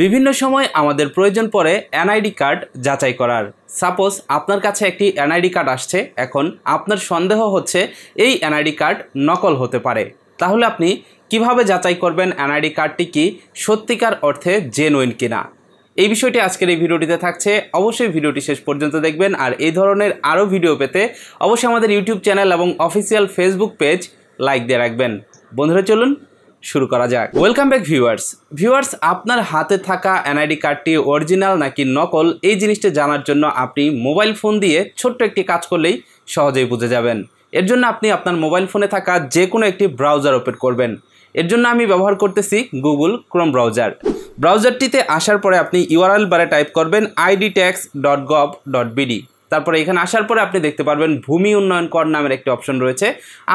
বিভিন্ন সময় আমাদের প্রয়োজন পড়ে এনআইডি কার্ড যাচাই করার সাপোজ আপনার কাছে একটি এনআইডি কার্ড আসছে এখন আপনার সন্দেহ হচ্ছে এই এনআইডি কার্ড নকল হতে পারে তাহলে আপনি কিভাবে যাচাই করবেন এনআইডি কার্ডটি কি সত্যিকার অর্থে জেনুইন কিনা এই বিষয়টি আজকের এই ভিডিওটিতে থাকছে অবশ্যই ভিডিওটি শেষ পর্যন্ত দেখবেন আর এই ধরনের আরও ভিডিও পেতে অবশ্যই আমাদের ইউটিউব চ্যানেল এবং অফিসিয়াল ফেসবুক পেজ লাইক দিয়ে রাখবেন বন্ধুরা চলুন শুরু করা যাক ওয়েলকাম ব্যাক ভিউয়ার্স ভিউয়ার্স আপনার হাতে থাকা এনআইডি কার্ডটি অরিজিনাল নাকি নকল এই জিনিসটা জানার জন্য আপনি মোবাইল ফোন দিয়ে ছোট্ট একটি কাজ করলেই সহজেই বুঝে যাবেন এর জন্য আপনি আপনার মোবাইল ফোনে থাকা যে কোনো একটি ব্রাউজার ওপেন করবেন এর জন্য আমি ব্যবহার করতেছি গুগল ক্রোম ব্রাউজার ব্রাউজারটিতে আসার পরে আপনি ইউআরএল বারে টাইপ করবেন ID tax dot gov dot BD তারপরে এখানে আসার পরে আপনি দেখতে পারবেন ভূমি উন্নয়ন কর নামের একটি অপশন রয়েছে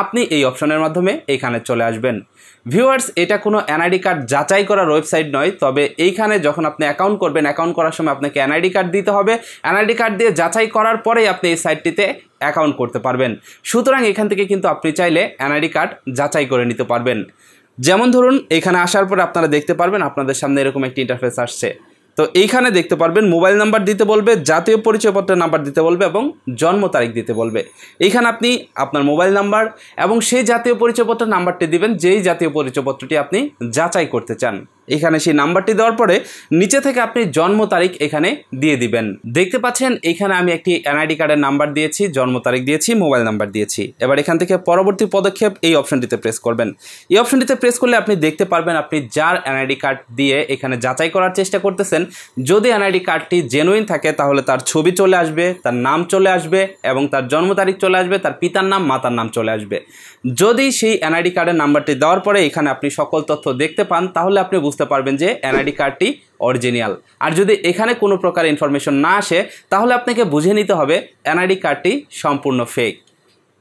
আপনি এই অপশনের মাধ্যমে এখানে চলে আসবেন ভিউয়ার্স এটা কোনো এনআইডি কার্ড যাচাই করার ওয়েবসাইট নয় তবে এইখানে যখন আপনি অ্যাকাউন্ট করবেন অ্যাকাউন্ট করার সময় আপনাকে এনআইডি কার্ড দিতে হবে এনআইডি কার্ড দিয়ে যাচাই করার পরেই আপনি এই সাইটটিতে অ্যাকাউন্ট করতে পারবেন সুতরাং এখান থেকে কিন্তু আপনি চাইলে এনআইডি কার্ড যাচাই করে নিতে পারবেন যেমন ধরুন এখানে আসার পর আপনারা দেখতে পারবেন আপনাদের সামনে এরকম একটি ইন্টারফেস আসছে তো এইখানে দেখতে পারবেন মোবাইল নাম্বার দিতে বলবে জাতীয় পরিচয়পত্রের নাম্বার দিতে বলবে এবং জন্ম তারিখ দিতে বলবে এইখানে আপনি আপনার মোবাইল নাম্বার এবং সেই জাতীয় পরিচয়পত্রের নাম্বারটি দিবেন যেই জাতীয় পরিচয়পত্রটি আপনি যাচাই করতে চান এখানে সেই নাম্বারটি দেওয়ার পরে নিচে থেকে আপনি জন্ম তারিখ এখানে দিয়ে দিবেন দেখতে পাচ্ছেন এখানে আমি একটি এনআইডি কার্ডের নাম্বার দিয়েছি জন্ম তারিখ দিয়েছি মোবাইল নাম্বার দিয়েছি এবার এখান থেকে পরবর্তী পদক্ষেপ এই অপশনটিতে প্রেস করবেন এই অপশনটিতে প্রেস করলে আপনি দেখতে পারবেন আপনি যার এনআইডি কার্ড দিয়ে এখানে যাচাই করার চেষ্টা করতেছেন যদি এনআইডি কার্ডটি জেনুইন থাকে তাহলে তার ছবি চলে আসবে তার নাম চলে আসবে এবং তার জন্ম তারিখ চলে আসবে তার পিতার নাম মাতার নাম চলে আসবে যদি সেই এনআইডি কার্ডের নাম্বারটি দেওয়ার পরে এখানে আপনি সকল তথ্য দেখতে পান তাহলে আপনি বুঝতে পারবেন যে এনআইডি কার্ডটি অরিজিনাল আর যদি এখানে কোনো প্রকার ইনফরমেশন না আসে তাহলে আপনাকে বুঝে নিতে হবে এনআইডি কার্ডটি সম্পূর্ণ ফেক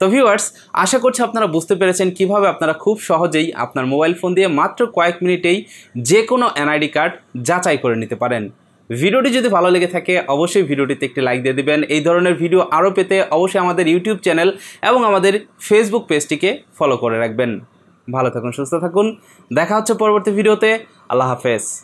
তো ভিউয়ার্স আশা করছি আপনারা বুঝতে পেরেছেন কিভাবে আপনারা খুব সহজেই আপনার মোবাইল ফোন দিয়ে মাত্র কয়েক মিনিটেই যে কোনো এনআইডি কার্ড যাচাই করে নিতে পারেন ভিডিওটি যদি ভালো লেগে থাকে অবশ্যই ভিডিওটিতে একটি লাইক দিয়ে দেবেন এই ধরনের ভিডিও আরও পেতে অবশ্যই আমাদের ইউটিউব চ্যানেল এবং আমাদের ফেসবুক পেজটিকে ফলো করে রাখবেন ভালো থাকুন সুস্থ থাকুন দেখা হচ্ছে পরবর্তী ভিডিওতে আল্লাহ হাফেজ